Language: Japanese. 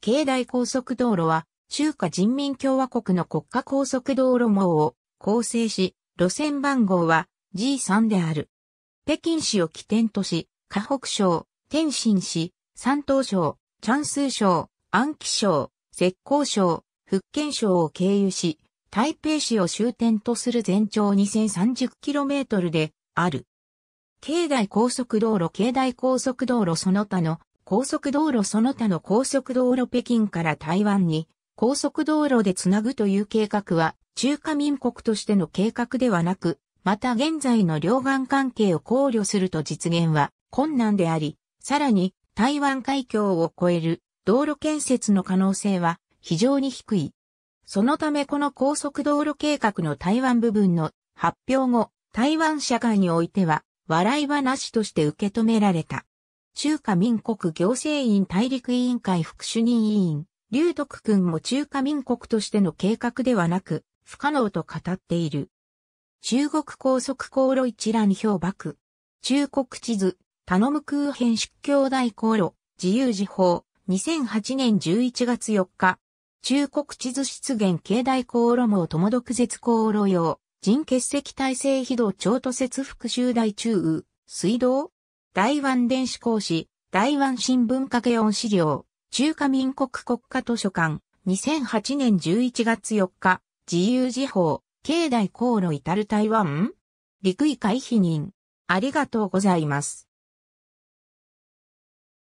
京内高速道路は、中華人民共和国の国家高速道路網を構成し、路線番号は G3 である。北京市を起点とし、河北省、天津市、山東省、チャンス省、安徽省、浙江省、福建省を経由し、台北市を終点とする全長 2030km である。京内高速道路、京内高速道路その他の高速道路その他の高速道路北京から台湾に高速道路でつなぐという計画は中華民国としての計画ではなく、また現在の両岸関係を考慮すると実現は困難であり、さらに台湾海峡を越える道路建設の可能性は非常に低い。そのためこの高速道路計画の台湾部分の発表後、台湾社会においては笑い話として受け止められた。中華民国行政院大陸委員会副主任委員、劉徳君も中華民国としての計画ではなく、不可能と語っている。中国高速航路一覧表爆。中国地図、頼む空編出境大航路、自由時報、2008年11月4日。中国地図出現境大航路網共毒絶航路用、人欠石体制非道超都説復習大中水道、台湾電子講師、台湾新聞掛け音資料、中華民国国家図書館、2008年11月4日、自由時報、境内航路至る台湾陸位回避人。ありがとうございます。